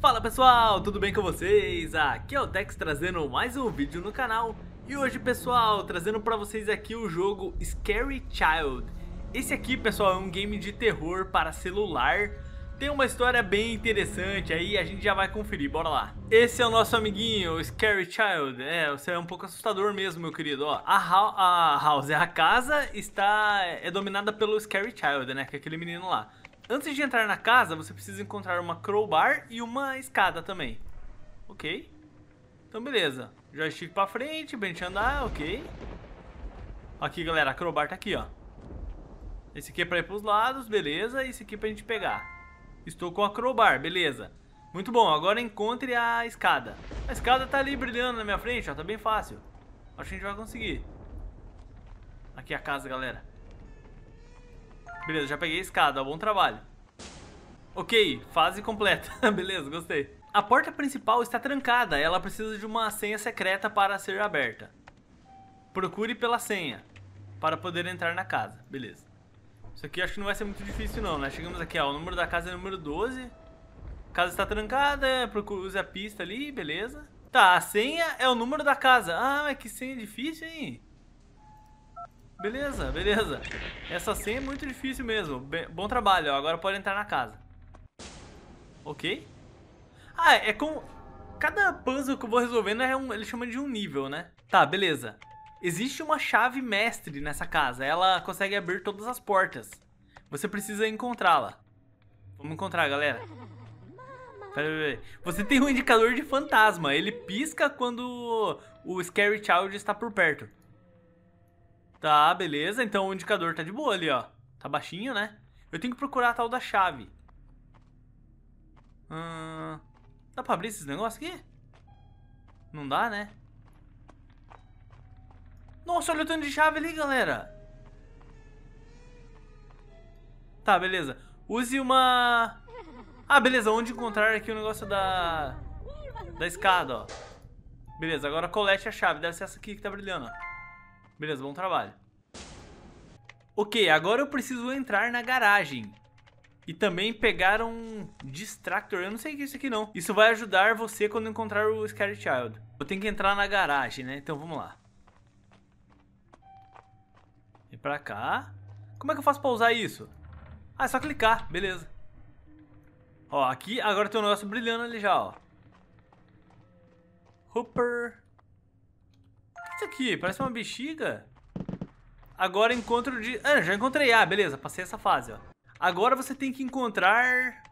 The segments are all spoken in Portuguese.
Fala pessoal, tudo bem com vocês? Aqui é o Dex trazendo mais um vídeo no canal E hoje pessoal, trazendo para vocês aqui o jogo Scary Child Esse aqui pessoal é um game de terror para celular Tem uma história bem interessante aí, a gente já vai conferir, bora lá Esse é o nosso amiguinho, o Scary Child É, você é um pouco assustador mesmo meu querido Ó, a, a house, é a casa está, é dominada pelo Scary Child né, que é aquele menino lá Antes de entrar na casa, você precisa encontrar uma crowbar e uma escada também. Ok. Então, beleza. Joystick pra frente, bench andar, ok. Aqui, galera, a crowbar tá aqui, ó. Esse aqui é pra ir pros lados, beleza. E esse aqui é pra gente pegar. Estou com a crowbar, beleza. Muito bom, agora encontre a escada. A escada tá ali brilhando na minha frente, ó. Tá bem fácil. Acho que a gente vai conseguir. Aqui é a casa, galera. Beleza, já peguei a escada, bom trabalho. Ok, fase completa. Beleza, gostei. A porta principal está trancada, ela precisa de uma senha secreta para ser aberta. Procure pela senha para poder entrar na casa. Beleza. Isso aqui acho que não vai ser muito difícil não, né? Chegamos aqui, ó, o número da casa é número 12. A casa está trancada, procure, use a pista ali, beleza. Tá, a senha é o número da casa. Ah, mas que senha difícil, hein? Beleza, beleza. Essa senha é muito difícil mesmo. bom trabalho, ó. agora pode entrar na casa. Ok. Ah, é com... Cada puzzle que eu vou resolvendo, é um, ele chama de um nível, né? Tá, beleza. Existe uma chave mestre nessa casa. Ela consegue abrir todas as portas. Você precisa encontrá-la. Vamos encontrar, galera. Pera, pera, Você tem um indicador de fantasma. Ele pisca quando o Scary Child está por perto. Tá, beleza. Então o indicador tá de boa ali, ó. Tá baixinho, né? Eu tenho que procurar a tal da chave. Hum, dá pra abrir esses negócios aqui? Não dá, né? Nossa, olha o tanto de chave ali, galera. Tá, beleza. Use uma... Ah, beleza. Onde encontrar aqui o negócio da... Da escada, ó. Beleza, agora colete a chave. Deve ser essa aqui que tá brilhando, ó. Beleza, bom trabalho. Ok, agora eu preciso entrar na garagem. E também pegar um distractor, eu não sei o que é isso aqui não. Isso vai ajudar você quando encontrar o Scary Child. Eu tenho que entrar na garagem, né? Então vamos lá. E pra cá. Como é que eu faço pra usar isso? Ah, é só clicar, beleza. Ó, aqui agora tem um negócio brilhando ali já, ó. Hooper. O que é isso aqui? Parece uma bexiga. Agora encontro de... Ah, já encontrei. Ah, beleza, passei essa fase, ó. Agora você tem que encontrar...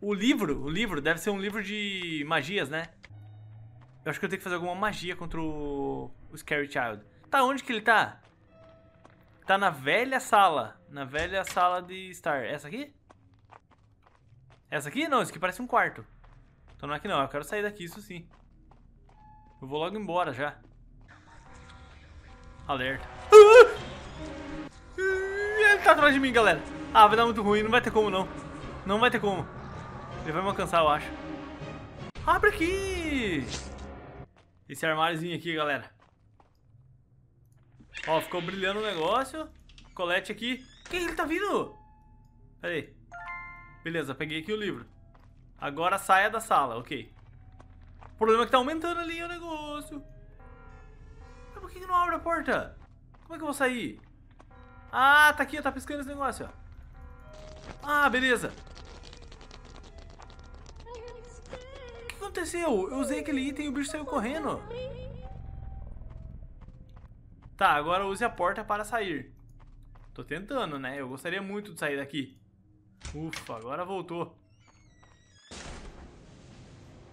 O livro, o livro, deve ser um livro de magias, né? Eu acho que eu tenho que fazer alguma magia contra o, o Scary Child. Tá, onde que ele tá? Tá na velha sala. Na velha sala de Star. Essa aqui? Essa aqui? Não, isso aqui parece um quarto. Então não é que não, eu quero sair daqui, isso sim. Eu vou logo embora já. Alerta. Uh! tá atrás de mim, galera. Ah, vai dar muito ruim, não vai ter como não. Não vai ter como. Ele vai me alcançar, eu acho. Abre aqui! Esse armáriozinho aqui, galera. Ó, ficou brilhando o negócio. Colete aqui. Quem ele tá vindo? Pera aí. Beleza, peguei aqui o livro. Agora saia da sala, ok. O problema é que tá aumentando ali o negócio. Mas por que não abre a porta? Como é que eu vou sair? Ah, tá aqui, tá piscando esse negócio, ó. Ah, beleza. O que aconteceu? Eu usei aquele item e o bicho saiu correndo. Tá, agora use a porta para sair. Tô tentando, né? Eu gostaria muito de sair daqui. Ufa, agora voltou.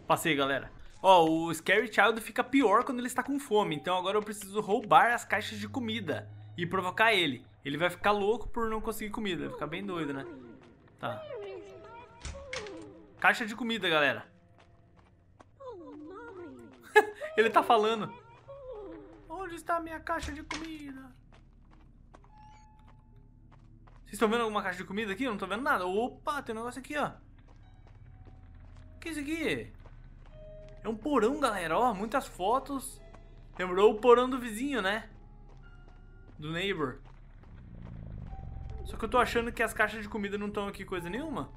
Passei, galera. Ó, o Scary Child fica pior quando ele está com fome, então agora eu preciso roubar as caixas de comida e provocar ele. Ele vai ficar louco por não conseguir comida, vai ficar bem doido, né? Tá. Caixa de comida, galera. Ele tá falando. Onde está a minha caixa de comida? Vocês estão vendo alguma caixa de comida aqui? Eu não tô vendo nada. Opa, tem um negócio aqui, ó. O que é isso aqui? É um porão, galera. Ó, muitas fotos. Lembrou o porão do vizinho, né? Do neighbor. Só que eu tô achando que as caixas de comida não estão aqui coisa nenhuma.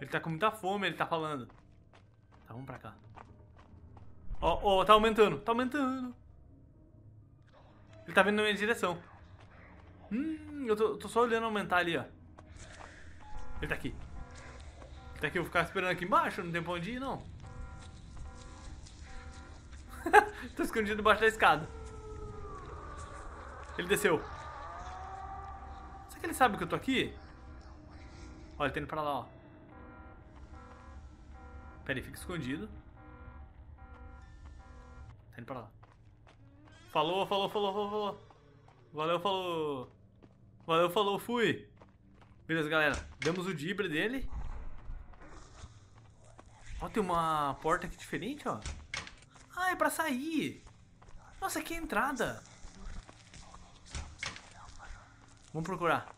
Ele tá com muita fome, ele tá falando. Tá, vamos pra cá. Ó, oh, ó, oh, tá aumentando, tá aumentando. Ele tá vindo na minha direção. Hum, eu tô, tô só olhando aumentar ali, ó. Ele tá aqui. Ele tá aqui, eu vou ficar esperando aqui embaixo, não tem pra onde ir, não. tô escondido debaixo da escada. Ele desceu. Será que ele sabe que eu tô aqui? Olha, ele tá indo pra lá, ó. Pera aí, fica escondido. Tá indo pra lá. Falou, falou, falou, falou, falou. Valeu, falou. Valeu, falou, fui. Beleza, galera. Demos o dibre dele. Ó, tem uma porta aqui diferente, ó. Ah, é pra sair. Nossa, que é entrada. Vamos procurar.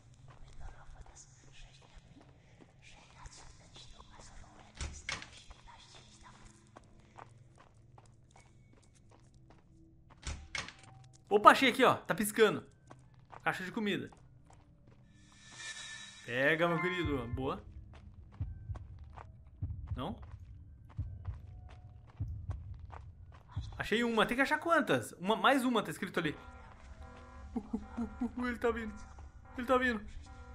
Opa, achei aqui, ó. Tá piscando. Caixa de comida. Pega, meu querido. Boa. Não? Achei uma. Tem que achar quantas? Uma, mais uma, tá escrito ali. ele tá vindo. Ele tá vindo.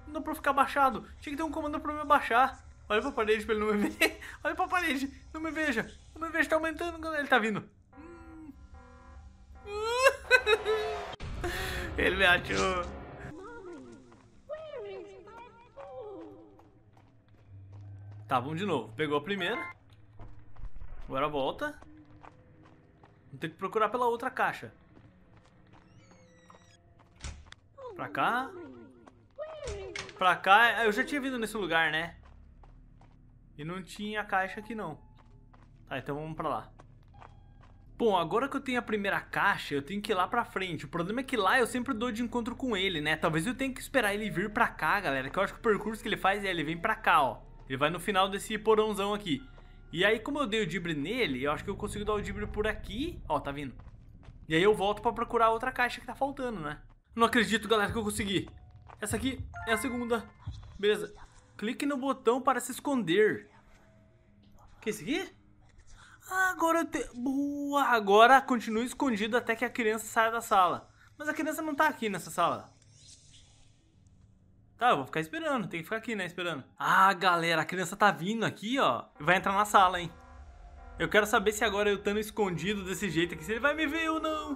Não dá pra ficar baixado. Tinha que ter um comando pra me baixar. Olha pra parede pra ele não me ver. Olha pra parede. Não me veja. Não me veja. Tá aumentando, galera. Ele tá vindo. Hum. ele me achou. Tá, vamos de novo. Pegou a primeira. Agora volta. Vamos ter que procurar pela outra caixa. Pra cá pra cá. Eu já tinha vindo nesse lugar, né? E não tinha caixa aqui, não. Tá, então vamos pra lá. Bom, agora que eu tenho a primeira caixa, eu tenho que ir lá pra frente. O problema é que lá eu sempre dou de encontro com ele, né? Talvez eu tenha que esperar ele vir pra cá, galera. Que eu acho que o percurso que ele faz é ele vem pra cá, ó. Ele vai no final desse porãozão aqui. E aí, como eu dei o dibre nele, eu acho que eu consigo dar o dibre por aqui. Ó, tá vindo. E aí eu volto pra procurar outra caixa que tá faltando, né? Não acredito, galera, que eu consegui. Essa aqui é a segunda. Beleza. Clique no botão para se esconder. Que é isso aqui? Ah, agora eu tenho... Boa! Agora continue escondido até que a criança saia da sala. Mas a criança não tá aqui nessa sala. Tá, eu vou ficar esperando. Tem que ficar aqui, né? Esperando. Ah, galera, a criança tá vindo aqui, ó. Vai entrar na sala, hein? Eu quero saber se agora eu estando escondido desse jeito aqui, se ele vai me ver ou não.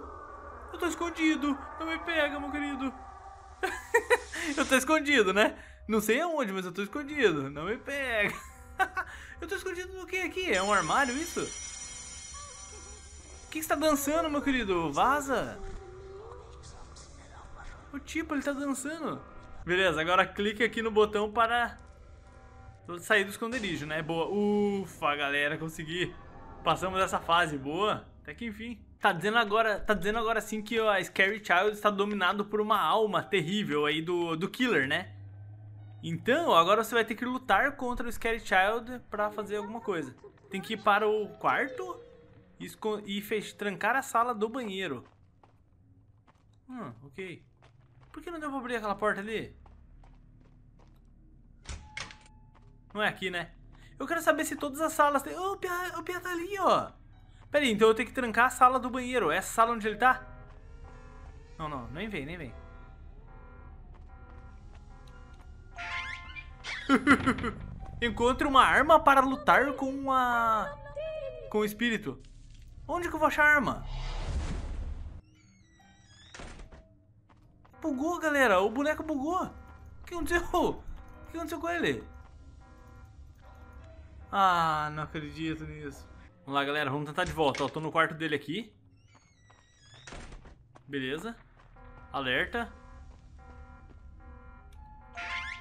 Eu tô escondido. Não me pega, meu querido. eu tô escondido, né? Não sei aonde, mas eu tô escondido. Não me pega. eu tô escondido no que aqui? É um armário isso? O que está dançando, meu querido? Vaza! O tipo, ele tá dançando. Beleza, agora clique aqui no botão para sair do esconderijo, né? Boa. Ufa, galera, consegui. Passamos essa fase. Boa. Até que enfim. Tá dizendo agora, tá dizendo agora sim que a Scary Child está dominado por uma alma terrível aí do, do Killer, né? Então, agora você vai ter que lutar contra o Scary Child para fazer alguma coisa. Tem que ir para o quarto e, fez, trancar a sala do banheiro. Hum, ok. Por que não deu pra abrir aquela porta ali? Não é aqui, né? Eu quero saber se todas as salas têm... o oh, o Pia tá ali, ó. Pera aí, então eu tenho que trancar a sala do banheiro. É essa sala onde ele tá? Não, não, nem vem, nem vem. Encontre uma arma para lutar com a... Com o espírito. Onde que eu vou achar a arma? Bugou, galera. O boneco bugou. O que aconteceu? O que aconteceu com ele? Ah, não acredito nisso. Vamos lá, galera. Vamos tentar de volta. Ó, tô no quarto dele aqui. Beleza. Alerta.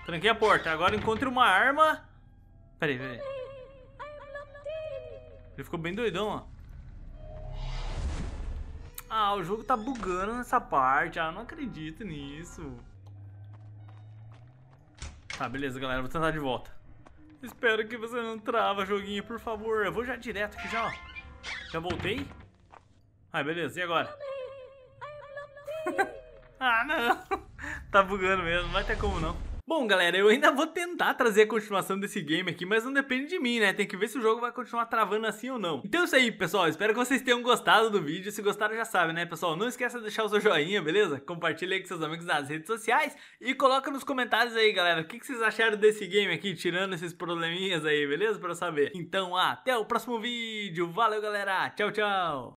Tranquei a porta. Agora encontre uma arma. Peraí, peraí. Ele ficou bem doidão, ó. Ah, o jogo tá bugando nessa parte. Ah, não acredito nisso. Tá, beleza, galera. Vou tentar de volta. Espero que você não trava, joguinho, por favor. Eu vou já direto aqui já, ó. Já voltei? Ai, ah, beleza. E agora? ah, não. tá bugando mesmo. Não vai ter como, não. Bom, galera, eu ainda vou tentar trazer a continuação desse game aqui, mas não depende de mim, né? Tem que ver se o jogo vai continuar travando assim ou não. Então é isso aí, pessoal. Espero que vocês tenham gostado do vídeo. Se gostaram, já sabe, né, pessoal? Não esqueça de deixar o seu joinha, beleza? Compartilha aí com seus amigos nas redes sociais e coloca nos comentários aí, galera, o que, vocês acharam desse game aqui, tirando esses probleminhas aí, beleza? Pra eu saber. Então, até o próximo vídeo. Valeu, galera. Tchau, tchau.